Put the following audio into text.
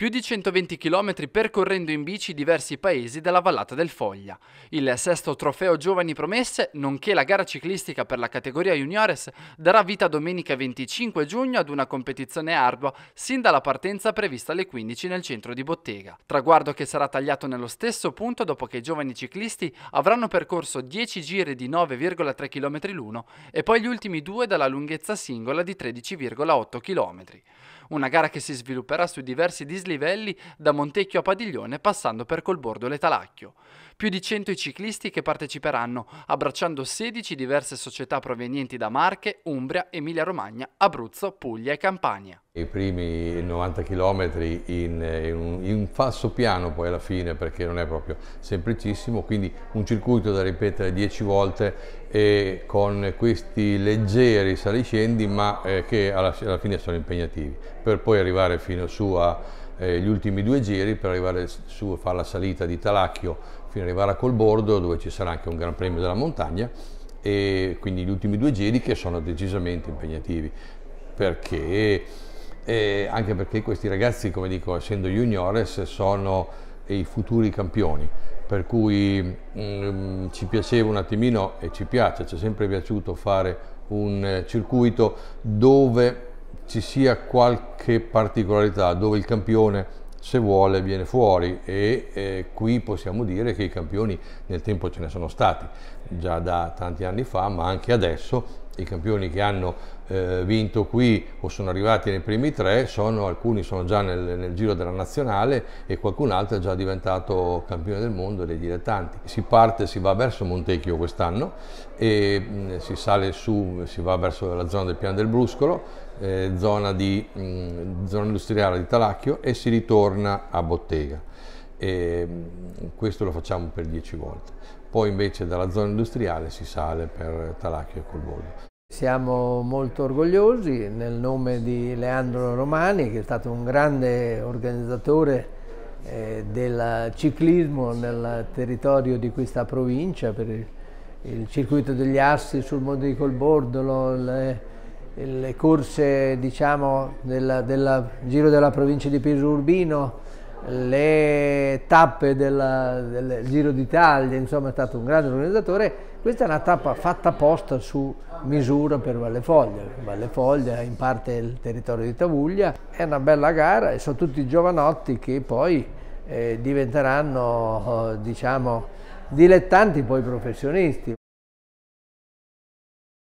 più di 120 km percorrendo in bici diversi paesi della Vallata del Foglia. Il sesto trofeo Giovani Promesse, nonché la gara ciclistica per la categoria juniores, darà vita domenica 25 giugno ad una competizione ardua sin dalla partenza prevista alle 15 nel centro di Bottega. Traguardo che sarà tagliato nello stesso punto dopo che i giovani ciclisti avranno percorso 10 giri di 9,3 km l'uno e poi gli ultimi due dalla lunghezza singola di 13,8 km. Una gara che si svilupperà su diversi dislivelli livelli da Montecchio a Padiglione passando per Colbordo e Letalacchio. Più di 100 i ciclisti che parteciperanno, abbracciando 16 diverse società provenienti da Marche, Umbria, Emilia-Romagna, Abruzzo, Puglia e Campania i primi 90 km in, in, un, in, un, falso piano poi alla fine perché non è proprio semplicissimo quindi un circuito da ripetere 10 volte e con questi leggeri saliscendi ma eh, che alla, alla, fine sono impegnativi per poi arrivare fino su agli eh, ultimi due giri per arrivare su a fare la salita di Talacchio fino ad arrivare a Colbordo dove ci sarà anche un gran premio della montagna e quindi gli ultimi due giri che sono decisamente impegnativi perché e anche perché questi ragazzi, come dico, essendo juniores, sono i futuri campioni, per cui mh, mm, ci piaceva un attimino e ci piace, ci è sempre piaciuto fare un eh, circuito dove ci sia qualche particolarità, dove il campione se vuole viene fuori e eh, qui possiamo dire che i campioni nel tempo ce ne sono stati già da tanti anni fa ma anche adesso i campioni che hanno eh, vinto qui o sono arrivati nei primi tre, sono, alcuni sono già nel, nel, giro della nazionale e qualcun altro è già diventato campione del mondo dei dilettanti. Si parte, si va verso Montecchio quest'anno e mh, si sale su, si va verso la zona del piano del Bruscolo, eh, zona, di, mh, zona industriale di Talacchio e si ritorna a Bottega e ehm, questo lo facciamo per 10 volte. Poi invece dalla zona industriale si sale per Talacchio e Colbollo. Siamo molto orgogliosi nel nome di Leandro Romani che è stato un grande organizzatore eh, del ciclismo nel territorio di questa provincia per il, circuito degli assi sul Monte di Colbordolo, le, le corse diciamo, del Giro della provincia di Peso Urbino, le tappe della, del Giro d'Italia, insomma è stato un grande organizzatore, questa è una tappa fatta apposta su misura per Valle Foglia, Valle Foglia in parte il territorio di Tavuglia, è una bella gara e sono tutti giovanotti che poi eh, diventeranno eh, diciamo dilettanti poi professionisti.